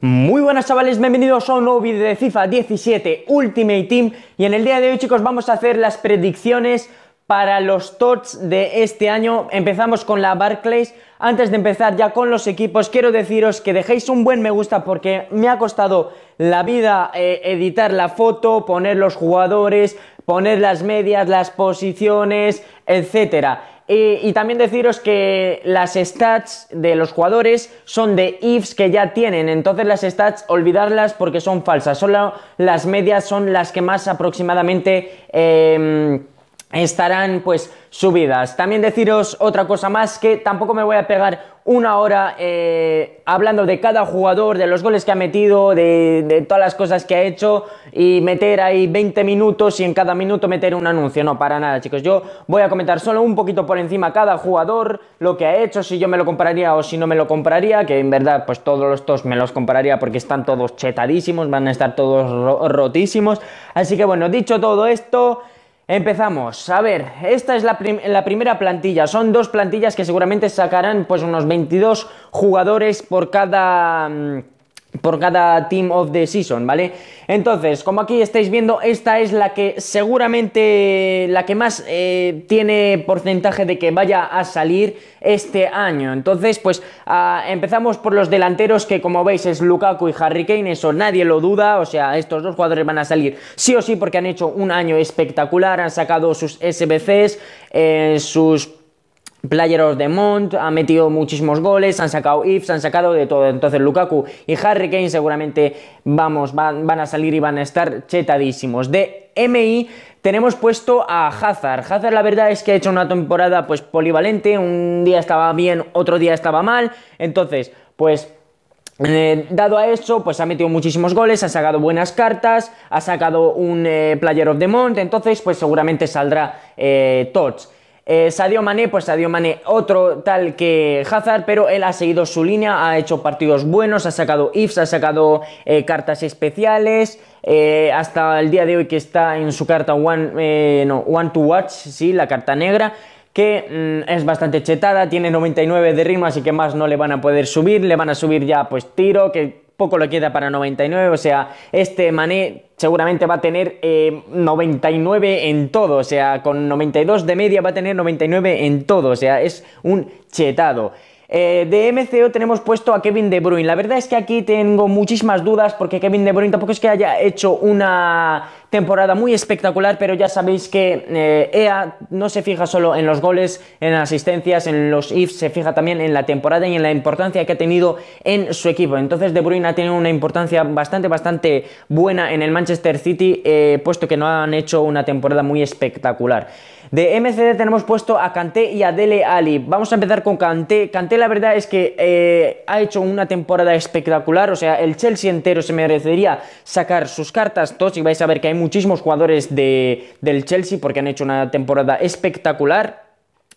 Muy buenas chavales, bienvenidos a un nuevo vídeo de FIFA 17 Ultimate Team y en el día de hoy chicos vamos a hacer las predicciones para los TOTS de este año. Empezamos con la Barclays. Antes de empezar ya con los equipos, quiero deciros que dejéis un buen me gusta porque me ha costado la vida eh, editar la foto, poner los jugadores, poner las medias, las posiciones, etcétera. Eh, y también deciros que las stats de los jugadores son de ifs que ya tienen, entonces las stats olvidarlas porque son falsas, solo las medias son las que más aproximadamente... Em, estarán pues subidas. También deciros otra cosa más que tampoco me voy a pegar una hora eh, hablando de cada jugador, de los goles que ha metido, de, todas las cosas que ha hecho y meter ahí 20 minutos y en cada minuto meter un anuncio. No, para nada chicos, yo voy a comentar solo un poquito por encima cada jugador, lo que ha hecho, si yo me lo compraría o si no me lo compraría, que en verdad pues todos los dos me los compraría porque están todos chetadísimos, van a estar todos rotísimos. Así que bueno, dicho todo esto... Empezamos. A ver, esta es la, primera plantilla. Son dos plantillas que seguramente sacarán pues unos 22 jugadores por cada... Mm, por cada Team of the Season, ¿vale? Entonces, como aquí estáis viendo, esta es la que seguramente, la que más eh, tiene porcentaje de que vaya a salir este año. Entonces, pues ah, empezamos por los delanteros que como veis es Lukaku y Harry Kane, eso nadie lo duda, o sea, estos dos jugadores van a salir sí o sí porque han hecho un año espectacular, han sacado sus SBCs, eh, sus Player of the Month, ha metido muchísimos goles, han sacado ifs, han sacado de todo. Entonces Lukaku y Harry Kane seguramente vamos, van, a salir y van a estar chetadísimos. De MI tenemos puesto a Hazard. Hazard la verdad es que ha hecho una temporada pues polivalente, un día estaba bien, otro día estaba mal. Entonces, pues eh, dado a eso, pues ha metido muchísimos goles, ha sacado buenas cartas, ha sacado un eh, Player of the Month, entonces pues seguramente saldrá eh, Tots. Eh, Sadio Mané, pues Sadio Mané, otro tal que Hazard, pero él ha seguido su línea, ha hecho partidos buenos, ha sacado ifs, ha sacado eh, cartas especiales. Eh, hasta el día de hoy que está en su carta One, no, one to Watch, sí, la carta negra que mm, es bastante chetada, tiene 99 de ritmo, así que más no le van a poder subir, le van a subir ya pues tiro, que poco le queda para 99, o sea, este Mané seguramente va a tener 99 eh, en todo, o sea, con 92 de media va a tener 99 en todo, o sea, es un chetado. Eh, de MCO tenemos puesto a Kevin De Bruyne. La verdad es que aquí tengo muchísimas dudas porque Kevin De Bruyne tampoco es que haya hecho una temporada muy espectacular, pero ya sabéis que EA eh, e no se fija solo en los goles, en las asistencias, en los ifs, se fija también en la temporada y en la importancia que ha tenido en su equipo. Entonces De Bruyne ha tenido una importancia bastante, bastante buena en el Manchester City, eh, puesto que no han hecho una temporada muy espectacular. De MCD tenemos puesto a Kanté y a Dele Ali. Vamos a empezar con Kanté. Kanté la verdad es que eh, ha hecho una temporada espectacular, o sea, el Chelsea entero se merecería sacar sus cartas todos y vais a ver que hay muchísimos jugadores del Chelsea porque han hecho una temporada espectacular.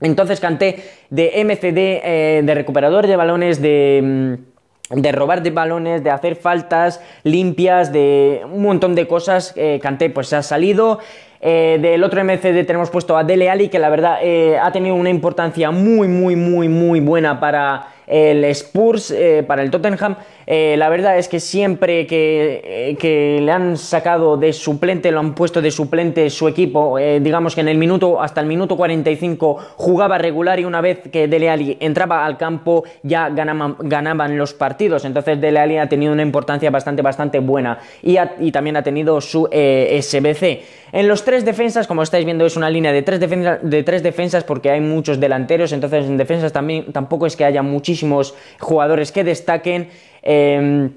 Entonces Kanté de MCD, eh, de recuperador de balones, mm, de... robar de balones, de hacer faltas limpias, de un montón de cosas. Canté eh, pues se ha salido. Eh, del otro MCD tenemos puesto a Dele Ali, que la verdad eh, ha tenido una importancia muy, muy, muy, muy buena para el Spurs eh, para el Tottenham. Eh, la verdad es que siempre que, eh, que, le han sacado de suplente, lo han puesto de suplente su equipo, digamos que en el minuto, hasta el minuto 45 jugaba regular y una vez que Dele Alli entraba al campo ya ganaban, los partidos. Entonces Dele Alli ha tenido una importancia bastante, bastante buena y, también ha tenido su SBC. En los tres defensas, como estáis viendo, es una línea de tres, de tres defensas porque hay muchos delanteros, entonces en defensas también tampoco es que haya muchísimo muchísimos jugadores que destaquen. Em,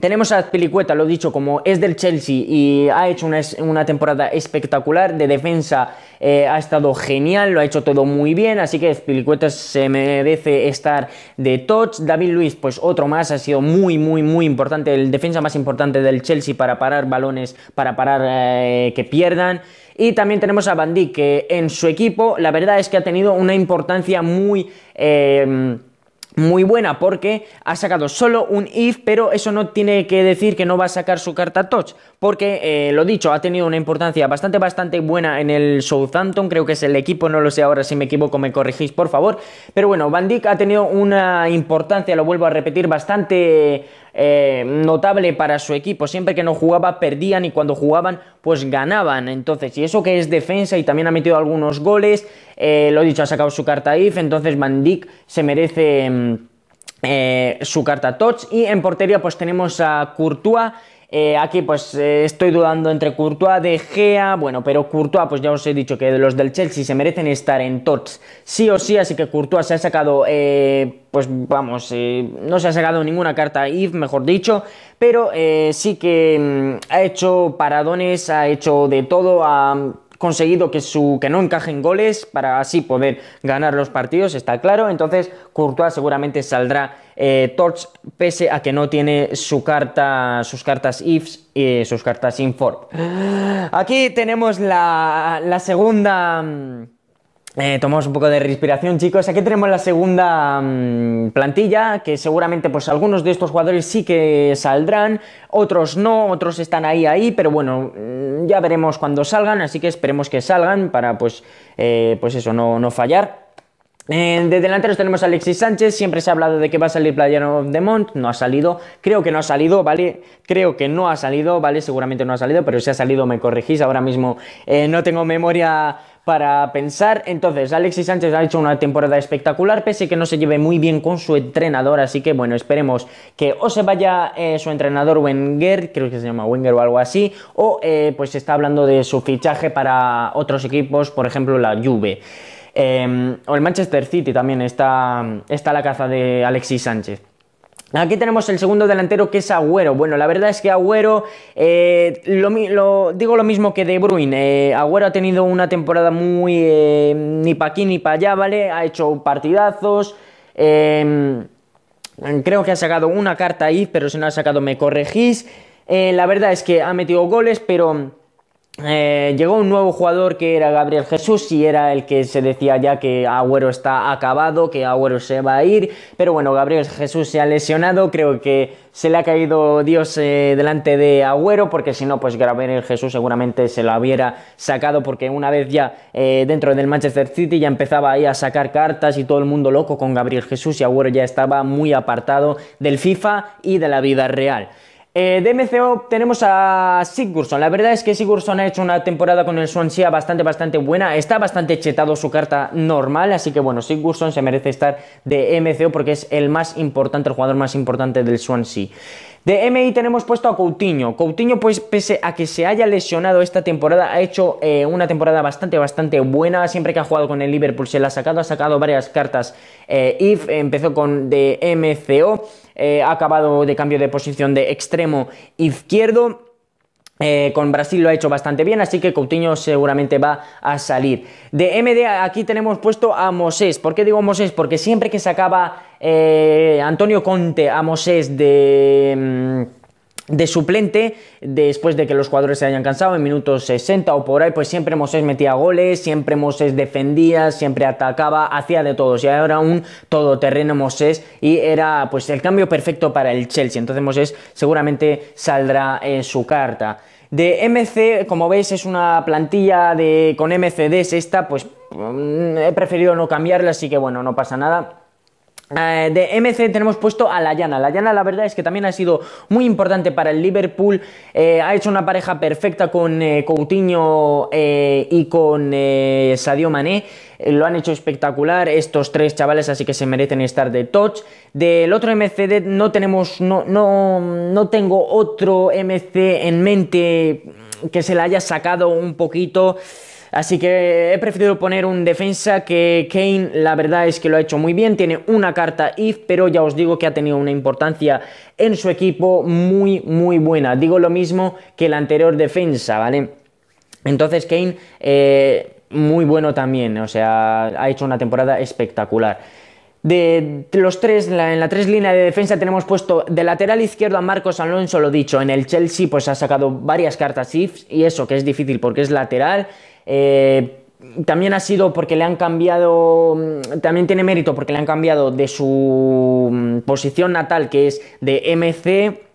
tenemos a Pelicueta, lo he dicho, como es del Chelsea y ha hecho una, temporada espectacular de defensa, eh, ha estado genial, lo ha hecho todo muy bien, así que Pelicueta se merece estar de touch. David Luis, pues otro más, ha sido muy, muy, muy importante, el defensa más importante del Chelsea para parar balones, para parar eh, que pierdan. Y también tenemos a Bandi que en su equipo, la verdad es que ha tenido una importancia muy... Em, muy buena porque ha sacado solo un if, pero eso no tiene que decir que no va a sacar su carta touch, porque eh, lo dicho, ha tenido una importancia bastante, bastante buena en el Southampton, creo que es el equipo, no lo sé ahora si me equivoco, me corregís por favor, pero bueno, Van Dijk ha tenido una importancia, lo vuelvo a repetir, bastante eh, notable para su equipo. Siempre que no jugaba, perdían y cuando jugaban, pues ganaban. Entonces, y eso que es defensa y también ha metido algunos goles, eh, lo he dicho, ha sacado su carta IF, entonces Van se merece mm, eh, su carta touch. Y en portería, pues tenemos a Courtois eh, aquí pues eh, estoy dudando entre Courtois, De Gea, bueno, pero Courtois pues ya os he dicho que los del Chelsea se merecen estar en tots sí o sí, así que Courtois se ha sacado, eh, pues vamos, no se ha sacado ninguna carta IF, mejor dicho, pero sí que mm, ha hecho paradones, ha hecho de todo, conseguido que, su, que no encajen goles para así poder ganar los partidos, está claro. Entonces, Courtois seguramente saldrá eh, Torch, pese a que no tiene su carta, sus cartas IFs y sus cartas INFORM. Aquí tenemos la, la segunda mm, eh, tomamos un poco de respiración, chicos. Aquí tenemos la segunda mm, plantilla, que seguramente pues algunos de estos jugadores sí que saldrán, otros no, otros están ahí, ahí, pero bueno, mm, ya veremos cuando salgan, así que esperemos que salgan para pues, eh, pues eso, no, fallar. Eh, de delanteros tenemos a Alexis Sánchez, siempre se ha hablado de que va a salir Player of the Month, no ha salido, creo que no ha salido, ¿vale? Creo que no ha salido, ¿vale? Seguramente no ha salido, pero si ha salido me corregís, ahora mismo eh, no tengo memoria para pensar. Entonces, Alexis Sánchez ha hecho una temporada espectacular, pese que no se lleve muy bien con su entrenador. Así que, bueno, esperemos que o se vaya eh, su entrenador Wenger, creo que se llama Wenger o algo así, o eh, pues está hablando de su fichaje para otros equipos, por ejemplo, la Juve. Em, o el Manchester City también está, está la caza de Alexis Sánchez. Aquí tenemos el segundo delantero que es Agüero. Bueno, la verdad es que Agüero, eh, lo, digo lo mismo que De Bruyne. Eh, Agüero ha tenido una temporada muy eh, ni pa' aquí ni pa' allá, ¿vale? Ha hecho partidazos. Em, creo que ha sacado una carta ahí, pero si no ha sacado me corregís. la verdad es que ha metido goles, pero eh, llegó un nuevo jugador que era Gabriel Jesús y era el que se decía ya que Agüero está acabado, que Agüero se va a ir, pero bueno, Gabriel Jesús se ha lesionado, creo que se le ha caído Dios eh, delante de Agüero, porque si no, pues Gabriel Jesús seguramente se lo hubiera sacado, porque una vez ya eh, dentro del Manchester City ya empezaba ahí a sacar cartas y todo el mundo loco con Gabriel Jesús y Agüero ya estaba muy apartado del FIFA y de la vida real. Eh, de MCO tenemos a Sigurdsson. La verdad es que Sigurdsson ha hecho una temporada con el Swansea bastante, bastante buena. Está bastante chetado su carta normal, así que bueno, Sigurdsson se merece estar de MCO porque es el más importante, el jugador más importante del Swansea. De MI tenemos puesto a Coutinho. Coutinho, pues pese a que se haya lesionado esta temporada, ha hecho eh, una temporada bastante, bastante buena. Siempre que ha jugado con el Liverpool se la ha sacado, ha sacado varias cartas. Eh, IF empezó con de MCO. Eh, ha acabado de cambio de posición de extremo izquierdo. Eh, con Brasil lo ha hecho bastante bien, así que Coutinho seguramente va a salir. De MD aquí tenemos puesto a Mosés. ¿Por qué digo Mosés? Porque siempre que sacaba eh, Antonio Conte a Mosés de... Mm, de suplente, después de que los jugadores se hayan cansado, en minutos 60 o por ahí, pues siempre Moses metía goles, siempre Moses defendía, siempre atacaba, hacía de todos, y ahora un todoterreno Moses, y era pues el cambio perfecto para el Chelsea, entonces Moses seguramente saldrá en su carta. De MC, como veis, es una plantilla de, con MCDs esta, pues mm, he preferido no cambiarla, así que bueno, no pasa nada eh, de MC tenemos puesto a La Llana, la la verdad es que también ha sido muy importante para el Liverpool. Eh, ha hecho una pareja perfecta con eh, Coutinho y con Sadio Mané. Lo han hecho espectacular estos tres chavales, así que se merecen estar de touch. Del otro MCD no tenemos, no, no tengo otro MC en mente que se le haya sacado un poquito. Así que he preferido poner un defensa que Kane, la verdad es que lo ha hecho muy bien, tiene una carta if, pero ya os digo que ha tenido una importancia en su equipo muy, muy buena. Digo lo mismo que la anterior defensa, ¿vale? Entonces Kane, eh, muy bueno también, o sea, ha hecho una temporada espectacular. De los tres, en la tres línea de defensa tenemos puesto de lateral izquierdo a Marcos Alonso, lo dicho, en el Chelsea pues ha sacado varias cartas ifs y eso que es difícil porque es lateral. Eh, también ha sido porque le han cambiado, mm, también tiene mérito porque le han cambiado de su mm, posición natal que es de MC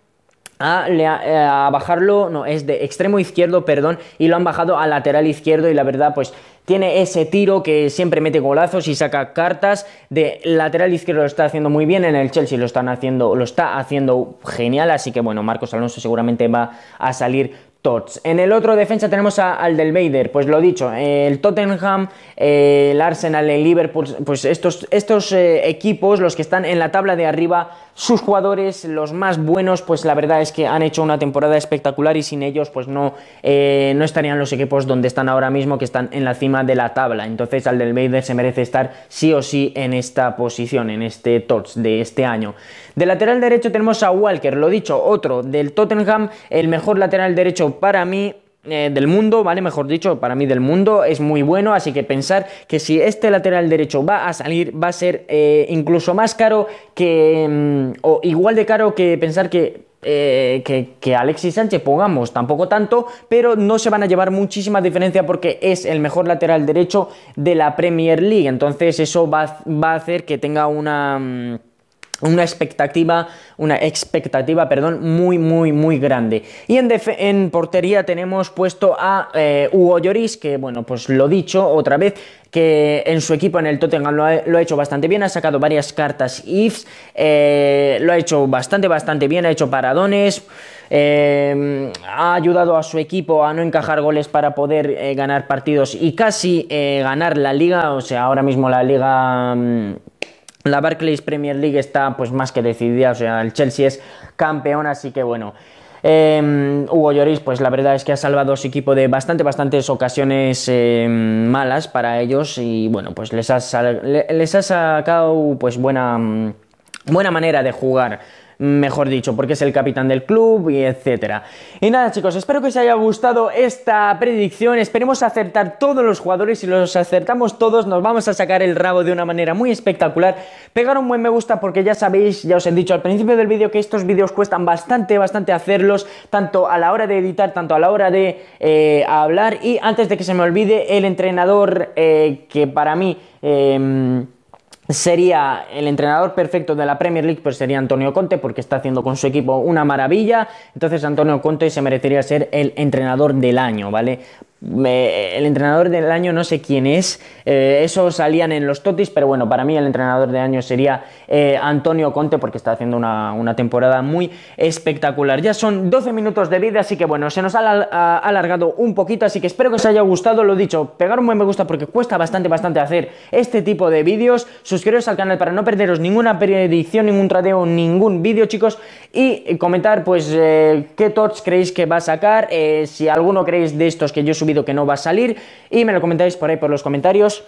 eh, a, bajarlo, no, es de extremo izquierdo, perdón, y lo han bajado a lateral izquierdo y la verdad pues tiene ese tiro que siempre mete golazos y saca cartas de lateral izquierdo lo está haciendo muy bien en el Chelsea lo están haciendo lo está haciendo genial así que bueno Marcos Alonso seguramente va a salir Tots. En el otro defensa tenemos al del Bader, pues lo dicho, el Tottenham, eh, el Arsenal, el Liverpool, pues estos, estos eh, equipos, los que están en la tabla de arriba, sus jugadores, los más buenos, pues la verdad es que han hecho una temporada espectacular y sin ellos pues no, eh, no estarían los equipos donde están ahora mismo, que están en la cima de la tabla. Entonces al del Bader se merece estar sí o sí en esta posición, en este TOTS de este año. De lateral derecho tenemos a Walker, lo dicho, otro del Tottenham, el mejor lateral derecho para mí, eh, del mundo, ¿vale? Mejor dicho, para mí del mundo es muy bueno, así que pensar que si este lateral derecho va a salir, va a ser eh, incluso más caro que... Mm, o igual de caro que pensar que eh, que, que, Alexis Sánchez, pongamos, tampoco tanto, pero no se van a llevar muchísima diferencia porque es el mejor lateral derecho de la Premier League. Entonces eso va, va a hacer que tenga una mm, una expectativa, una expectativa, perdón, muy, muy, muy grande. Y en, en portería tenemos puesto a eh, Hugo Lloris, que, bueno, pues lo dicho otra vez, que en su equipo, en el Tottenham, lo ha, hecho bastante bien, ha sacado varias cartas ifs, eh, lo ha hecho bastante, bastante bien, ha hecho paradones, eh, ha ayudado a su equipo a no encajar goles para poder ganar partidos y casi ganar la liga, o sea, ahora mismo la liga... Mm, la Barclays Premier League está pues más que decidida, o sea, el Chelsea es campeón, así que bueno. Em, Hugo Lloris, pues la verdad es que ha salvado a su equipo de bastante, bastantes ocasiones em, malas para ellos y bueno, pues les ha, les ha sacado pues buena, buena manera de jugar mejor dicho, porque es el capitán del club y etcétera. Y nada, chicos, espero que os haya gustado esta predicción. Esperemos acertar todos los jugadores. Si los acertamos todos, nos vamos a sacar el rabo de una manera muy espectacular. Pegar un buen me gusta porque ya sabéis, ya os he dicho al principio del vídeo que estos vídeos cuestan bastante, bastante hacerlos, tanto a la hora de editar, tanto a la hora de eh, hablar. Y antes de que se me olvide, el entrenador eh, que para mí. Em, sería el entrenador perfecto de la Premier League, pues sería Antonio Conte, porque está haciendo con su equipo una maravilla. Entonces Antonio Conte se merecería ser el entrenador del año, ¿vale? el entrenador del año no sé quién es, eh, eso salían en los totis, pero bueno, para mí el entrenador del año sería eh, Antonio Conte porque está haciendo una, temporada muy espectacular. Ya son 12 minutos de vida, así que bueno, se nos ha, alargado un poquito, así que espero que os haya gustado, lo dicho, pegar un buen me gusta porque cuesta bastante, bastante hacer este tipo de vídeos, suscribiros al canal para no perderos ninguna predicción, ningún tradeo, ningún vídeo chicos, y comentar pues eh, qué tots creéis que va a sacar, si alguno creéis de estos que yo subí que no va a salir y me lo comentáis por ahí por los comentarios.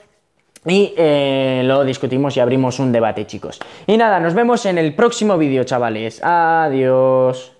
Y eh, lo discutimos y abrimos un debate, chicos. Y nada, nos vemos en el próximo vídeo, chavales. Adiós.